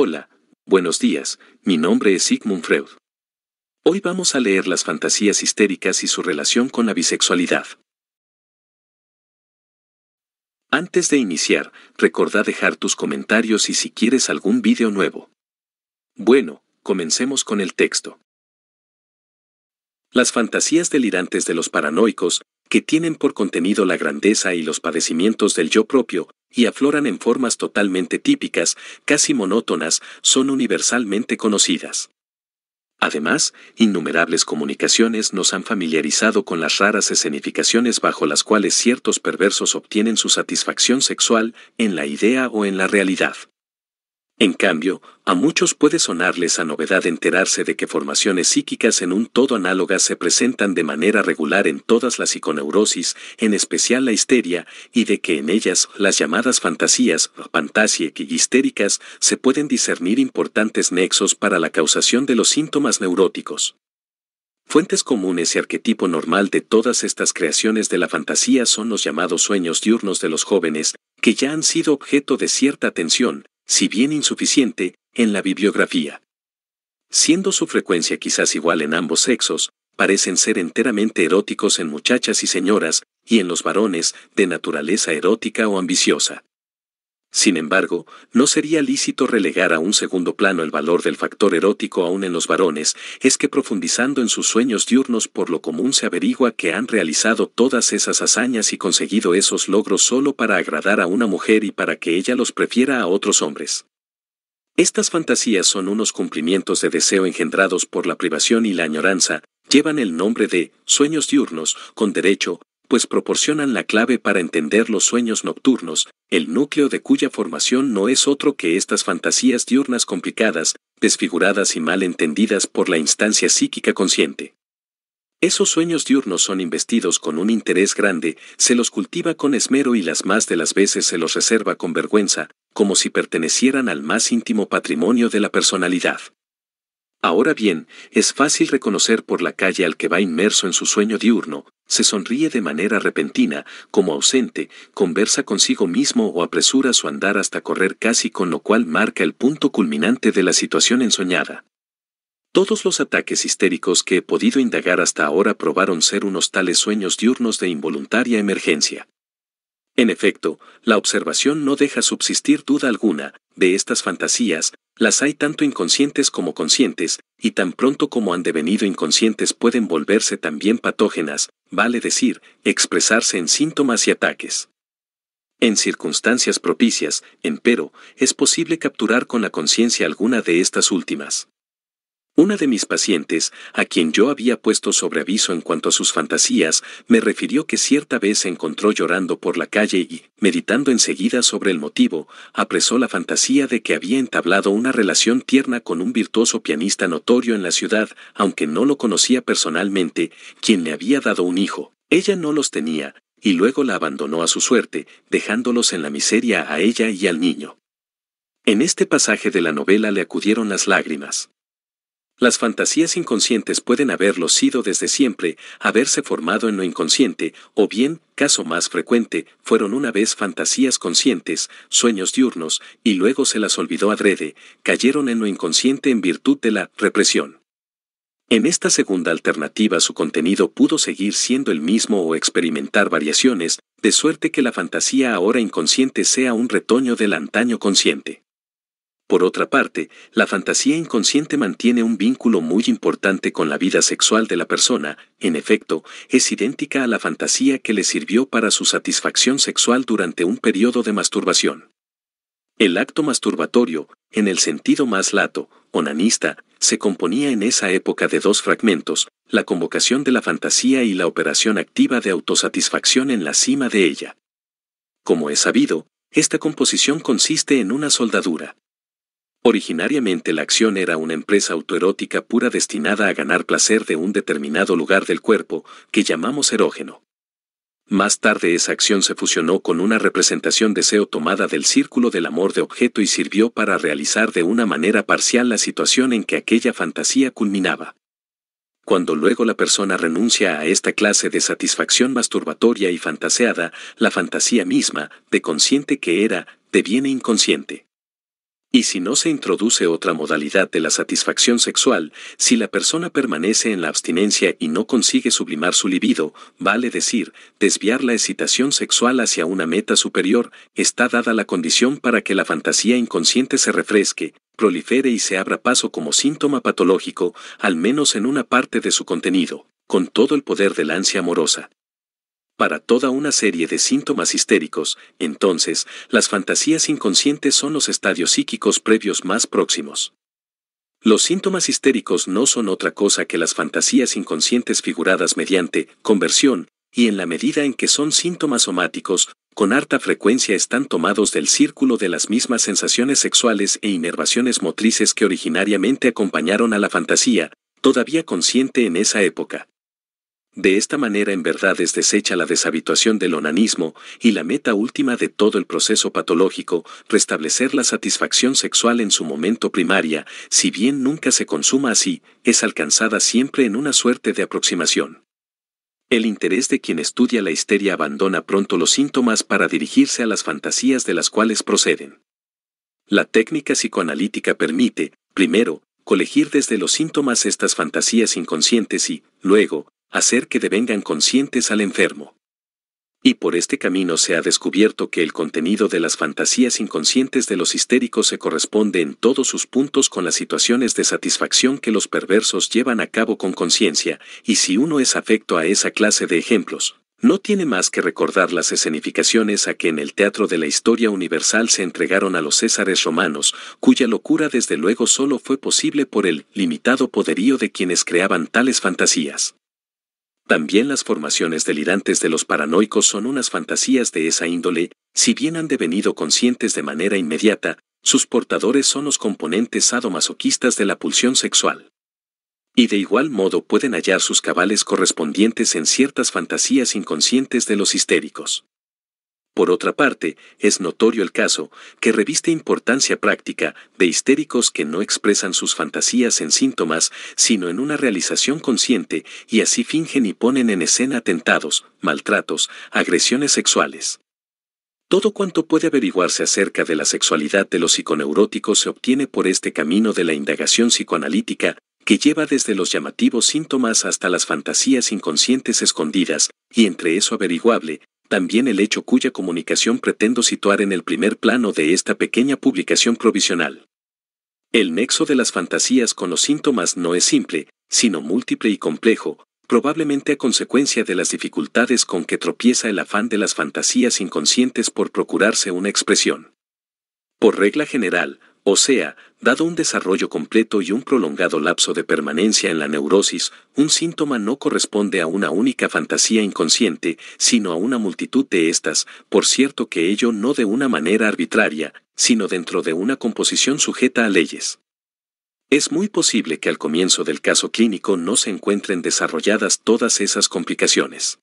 Hola, buenos días, mi nombre es Sigmund Freud. Hoy vamos a leer las fantasías histéricas y su relación con la bisexualidad. Antes de iniciar, recordá dejar tus comentarios y si quieres algún vídeo nuevo. Bueno, comencemos con el texto. Las fantasías delirantes de los paranoicos que tienen por contenido la grandeza y los padecimientos del yo propio, y afloran en formas totalmente típicas, casi monótonas, son universalmente conocidas. Además, innumerables comunicaciones nos han familiarizado con las raras escenificaciones bajo las cuales ciertos perversos obtienen su satisfacción sexual en la idea o en la realidad. En cambio, a muchos puede sonarles a novedad enterarse de que formaciones psíquicas en un todo análogas se presentan de manera regular en todas las psiconeurosis, en especial la histeria, y de que en ellas las llamadas fantasías, fantasie y histéricas, se pueden discernir importantes nexos para la causación de los síntomas neuróticos. Fuentes comunes y arquetipo normal de todas estas creaciones de la fantasía son los llamados sueños diurnos de los jóvenes, que ya han sido objeto de cierta atención, si bien insuficiente, en la bibliografía. Siendo su frecuencia quizás igual en ambos sexos, parecen ser enteramente eróticos en muchachas y señoras, y en los varones, de naturaleza erótica o ambiciosa. Sin embargo, no sería lícito relegar a un segundo plano el valor del factor erótico aún en los varones, es que profundizando en sus sueños diurnos por lo común se averigua que han realizado todas esas hazañas y conseguido esos logros solo para agradar a una mujer y para que ella los prefiera a otros hombres. Estas fantasías son unos cumplimientos de deseo engendrados por la privación y la añoranza, llevan el nombre de sueños diurnos, con derecho, pues proporcionan la clave para entender los sueños nocturnos, el núcleo de cuya formación no es otro que estas fantasías diurnas complicadas, desfiguradas y mal entendidas por la instancia psíquica consciente. Esos sueños diurnos son investidos con un interés grande, se los cultiva con esmero y las más de las veces se los reserva con vergüenza, como si pertenecieran al más íntimo patrimonio de la personalidad. Ahora bien, es fácil reconocer por la calle al que va inmerso en su sueño diurno, se sonríe de manera repentina, como ausente, conversa consigo mismo o apresura su andar hasta correr casi con lo cual marca el punto culminante de la situación ensoñada. Todos los ataques histéricos que he podido indagar hasta ahora probaron ser unos tales sueños diurnos de involuntaria emergencia. En efecto, la observación no deja subsistir duda alguna de estas fantasías, las hay tanto inconscientes como conscientes, y tan pronto como han devenido inconscientes pueden volverse también patógenas, vale decir, expresarse en síntomas y ataques. En circunstancias propicias, empero, es posible capturar con la conciencia alguna de estas últimas. Una de mis pacientes, a quien yo había puesto sobre aviso en cuanto a sus fantasías, me refirió que cierta vez se encontró llorando por la calle y, meditando enseguida sobre el motivo, apresó la fantasía de que había entablado una relación tierna con un virtuoso pianista notorio en la ciudad, aunque no lo conocía personalmente, quien le había dado un hijo. Ella no los tenía, y luego la abandonó a su suerte, dejándolos en la miseria a ella y al niño. En este pasaje de la novela le acudieron las lágrimas. Las fantasías inconscientes pueden haberlo sido desde siempre, haberse formado en lo inconsciente, o bien, caso más frecuente, fueron una vez fantasías conscientes, sueños diurnos, y luego se las olvidó adrede, cayeron en lo inconsciente en virtud de la represión. En esta segunda alternativa su contenido pudo seguir siendo el mismo o experimentar variaciones, de suerte que la fantasía ahora inconsciente sea un retoño del antaño consciente. Por otra parte, la fantasía inconsciente mantiene un vínculo muy importante con la vida sexual de la persona, en efecto, es idéntica a la fantasía que le sirvió para su satisfacción sexual durante un periodo de masturbación. El acto masturbatorio, en el sentido más lato, onanista, se componía en esa época de dos fragmentos, la convocación de la fantasía y la operación activa de autosatisfacción en la cima de ella. Como es sabido, esta composición consiste en una soldadura, Originariamente la acción era una empresa autoerótica pura destinada a ganar placer de un determinado lugar del cuerpo, que llamamos erógeno. Más tarde esa acción se fusionó con una representación deseo tomada del círculo del amor de objeto y sirvió para realizar de una manera parcial la situación en que aquella fantasía culminaba. Cuando luego la persona renuncia a esta clase de satisfacción masturbatoria y fantaseada, la fantasía misma, de consciente que era, deviene inconsciente. Y si no se introduce otra modalidad de la satisfacción sexual, si la persona permanece en la abstinencia y no consigue sublimar su libido, vale decir, desviar la excitación sexual hacia una meta superior, está dada la condición para que la fantasía inconsciente se refresque, prolifere y se abra paso como síntoma patológico, al menos en una parte de su contenido, con todo el poder del ansia amorosa para toda una serie de síntomas histéricos, entonces, las fantasías inconscientes son los estadios psíquicos previos más próximos. Los síntomas histéricos no son otra cosa que las fantasías inconscientes figuradas mediante conversión, y en la medida en que son síntomas somáticos, con harta frecuencia están tomados del círculo de las mismas sensaciones sexuales e inervaciones motrices que originariamente acompañaron a la fantasía, todavía consciente en esa época. De esta manera en verdad es deshecha la deshabituación del onanismo y la meta última de todo el proceso patológico, restablecer la satisfacción sexual en su momento primaria, si bien nunca se consuma así, es alcanzada siempre en una suerte de aproximación. El interés de quien estudia la histeria abandona pronto los síntomas para dirigirse a las fantasías de las cuales proceden. La técnica psicoanalítica permite, primero, colegir desde los síntomas estas fantasías inconscientes y, luego, hacer que devengan conscientes al enfermo. Y por este camino se ha descubierto que el contenido de las fantasías inconscientes de los histéricos se corresponde en todos sus puntos con las situaciones de satisfacción que los perversos llevan a cabo con conciencia, y si uno es afecto a esa clase de ejemplos, no tiene más que recordar las escenificaciones a que en el teatro de la historia universal se entregaron a los césares romanos, cuya locura desde luego solo fue posible por el limitado poderío de quienes creaban tales fantasías. También las formaciones delirantes de los paranoicos son unas fantasías de esa índole, si bien han devenido conscientes de manera inmediata, sus portadores son los componentes sadomasoquistas de la pulsión sexual. Y de igual modo pueden hallar sus cabales correspondientes en ciertas fantasías inconscientes de los histéricos. Por otra parte, es notorio el caso, que reviste importancia práctica, de histéricos que no expresan sus fantasías en síntomas, sino en una realización consciente, y así fingen y ponen en escena atentados, maltratos, agresiones sexuales. Todo cuanto puede averiguarse acerca de la sexualidad de los psiconeuróticos se obtiene por este camino de la indagación psicoanalítica, que lleva desde los llamativos síntomas hasta las fantasías inconscientes escondidas, y entre eso averiguable, también el hecho cuya comunicación pretendo situar en el primer plano de esta pequeña publicación provisional. El nexo de las fantasías con los síntomas no es simple, sino múltiple y complejo, probablemente a consecuencia de las dificultades con que tropieza el afán de las fantasías inconscientes por procurarse una expresión. Por regla general, o sea, dado un desarrollo completo y un prolongado lapso de permanencia en la neurosis, un síntoma no corresponde a una única fantasía inconsciente, sino a una multitud de estas, por cierto que ello no de una manera arbitraria, sino dentro de una composición sujeta a leyes. Es muy posible que al comienzo del caso clínico no se encuentren desarrolladas todas esas complicaciones.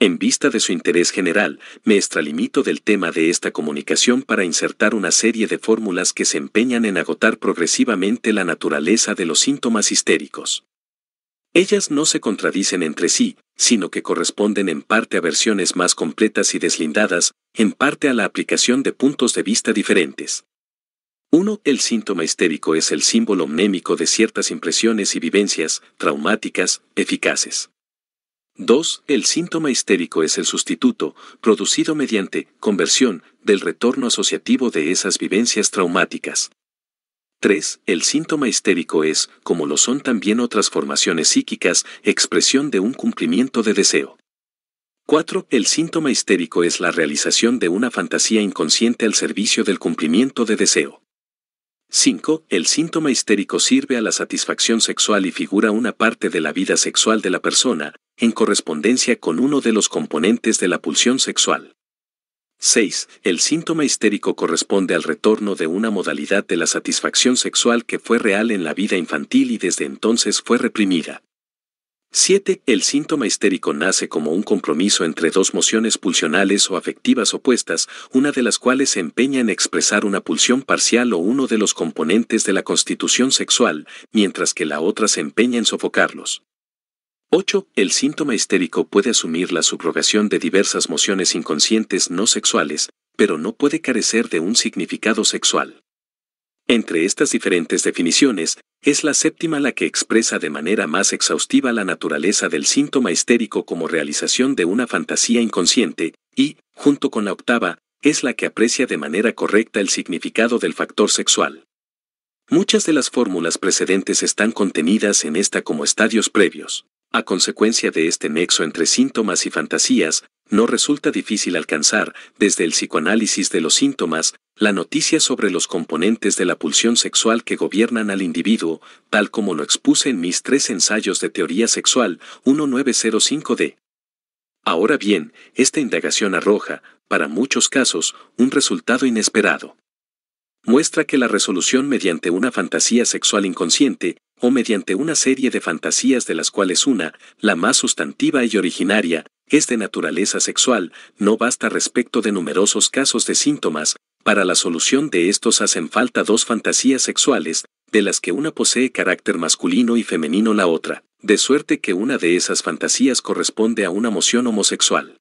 En vista de su interés general, me extralimito del tema de esta comunicación para insertar una serie de fórmulas que se empeñan en agotar progresivamente la naturaleza de los síntomas histéricos. Ellas no se contradicen entre sí, sino que corresponden en parte a versiones más completas y deslindadas, en parte a la aplicación de puntos de vista diferentes. 1. El síntoma histérico es el símbolo mnémico de ciertas impresiones y vivencias traumáticas eficaces. 2. El síntoma histérico es el sustituto, producido mediante conversión, del retorno asociativo de esas vivencias traumáticas. 3. El síntoma histérico es, como lo son también otras formaciones psíquicas, expresión de un cumplimiento de deseo. 4. El síntoma histérico es la realización de una fantasía inconsciente al servicio del cumplimiento de deseo. 5. El síntoma histérico sirve a la satisfacción sexual y figura una parte de la vida sexual de la persona, en correspondencia con uno de los componentes de la pulsión sexual. 6. El síntoma histérico corresponde al retorno de una modalidad de la satisfacción sexual que fue real en la vida infantil y desde entonces fue reprimida. 7. El síntoma histérico nace como un compromiso entre dos mociones pulsionales o afectivas opuestas, una de las cuales se empeña en expresar una pulsión parcial o uno de los componentes de la constitución sexual, mientras que la otra se empeña en sofocarlos. 8. El síntoma histérico puede asumir la subrogación de diversas mociones inconscientes no sexuales, pero no puede carecer de un significado sexual. Entre estas diferentes definiciones, es la séptima la que expresa de manera más exhaustiva la naturaleza del síntoma histérico como realización de una fantasía inconsciente, y, junto con la octava, es la que aprecia de manera correcta el significado del factor sexual. Muchas de las fórmulas precedentes están contenidas en esta como estadios previos. A consecuencia de este nexo entre síntomas y fantasías, no resulta difícil alcanzar, desde el psicoanálisis de los síntomas, la noticia sobre los componentes de la pulsión sexual que gobiernan al individuo, tal como lo expuse en mis tres ensayos de teoría sexual 1905D. Ahora bien, esta indagación arroja, para muchos casos, un resultado inesperado. Muestra que la resolución mediante una fantasía sexual inconsciente o mediante una serie de fantasías de las cuales una, la más sustantiva y originaria, es de naturaleza sexual, no basta respecto de numerosos casos de síntomas, para la solución de estos hacen falta dos fantasías sexuales, de las que una posee carácter masculino y femenino la otra, de suerte que una de esas fantasías corresponde a una emoción homosexual.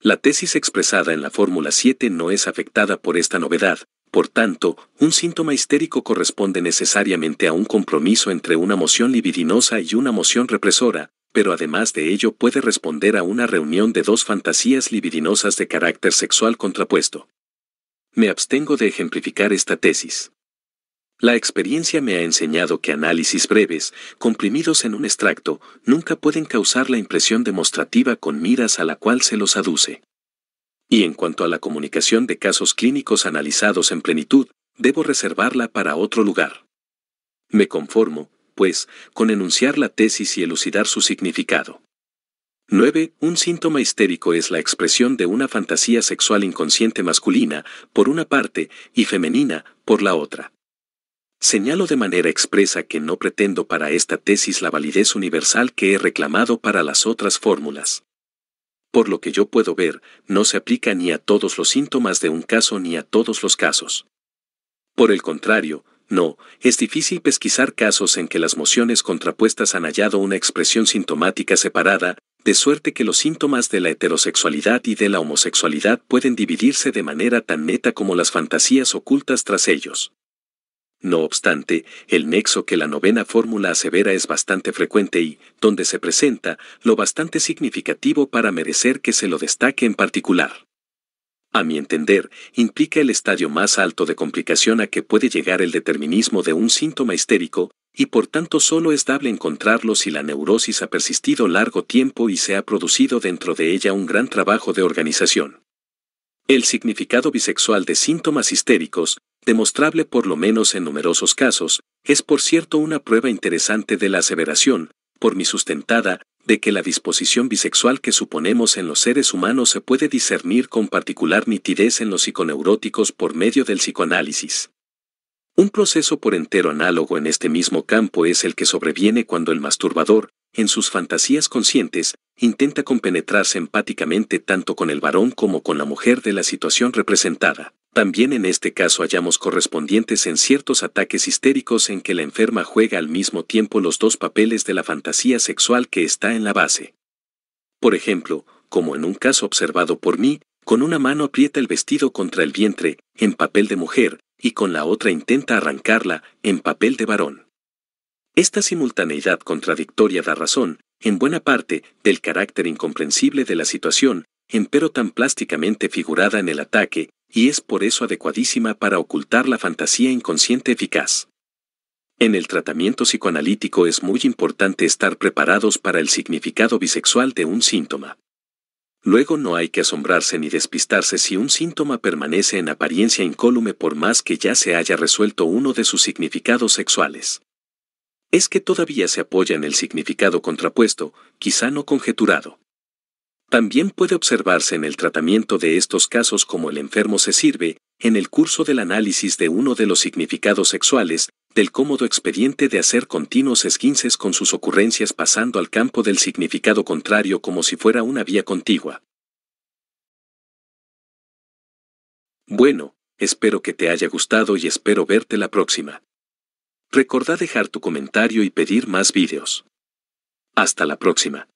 La tesis expresada en la fórmula 7 no es afectada por esta novedad, por tanto, un síntoma histérico corresponde necesariamente a un compromiso entre una emoción libidinosa y una emoción represora, pero además de ello puede responder a una reunión de dos fantasías libidinosas de carácter sexual contrapuesto. Me abstengo de ejemplificar esta tesis. La experiencia me ha enseñado que análisis breves, comprimidos en un extracto, nunca pueden causar la impresión demostrativa con miras a la cual se los aduce. Y en cuanto a la comunicación de casos clínicos analizados en plenitud, debo reservarla para otro lugar. Me conformo, pues, con enunciar la tesis y elucidar su significado. 9. Un síntoma histérico es la expresión de una fantasía sexual inconsciente masculina, por una parte, y femenina, por la otra. Señalo de manera expresa que no pretendo para esta tesis la validez universal que he reclamado para las otras fórmulas por lo que yo puedo ver, no se aplica ni a todos los síntomas de un caso ni a todos los casos. Por el contrario, no, es difícil pesquisar casos en que las mociones contrapuestas han hallado una expresión sintomática separada, de suerte que los síntomas de la heterosexualidad y de la homosexualidad pueden dividirse de manera tan neta como las fantasías ocultas tras ellos. No obstante, el nexo que la novena fórmula asevera es bastante frecuente y, donde se presenta, lo bastante significativo para merecer que se lo destaque en particular. A mi entender, implica el estadio más alto de complicación a que puede llegar el determinismo de un síntoma histérico, y por tanto solo es dable encontrarlo si la neurosis ha persistido largo tiempo y se ha producido dentro de ella un gran trabajo de organización. El significado bisexual de síntomas histéricos, demostrable por lo menos en numerosos casos, es por cierto una prueba interesante de la aseveración, por mi sustentada, de que la disposición bisexual que suponemos en los seres humanos se puede discernir con particular nitidez en los psiconeuróticos por medio del psicoanálisis. Un proceso por entero análogo en este mismo campo es el que sobreviene cuando el masturbador, en sus fantasías conscientes, intenta compenetrarse empáticamente tanto con el varón como con la mujer de la situación representada. También en este caso hallamos correspondientes en ciertos ataques histéricos en que la enferma juega al mismo tiempo los dos papeles de la fantasía sexual que está en la base. Por ejemplo, como en un caso observado por mí, con una mano aprieta el vestido contra el vientre, en papel de mujer, y con la otra intenta arrancarla, en papel de varón. Esta simultaneidad contradictoria da razón, en buena parte, del carácter incomprensible de la situación, empero tan plásticamente figurada en el ataque, y es por eso adecuadísima para ocultar la fantasía inconsciente eficaz. En el tratamiento psicoanalítico es muy importante estar preparados para el significado bisexual de un síntoma. Luego no hay que asombrarse ni despistarse si un síntoma permanece en apariencia incólume por más que ya se haya resuelto uno de sus significados sexuales es que todavía se apoya en el significado contrapuesto, quizá no conjeturado. También puede observarse en el tratamiento de estos casos como el enfermo se sirve, en el curso del análisis de uno de los significados sexuales, del cómodo expediente de hacer continuos esquinces con sus ocurrencias pasando al campo del significado contrario como si fuera una vía contigua. Bueno, espero que te haya gustado y espero verte la próxima. Recordá dejar tu comentario y pedir más vídeos. Hasta la próxima.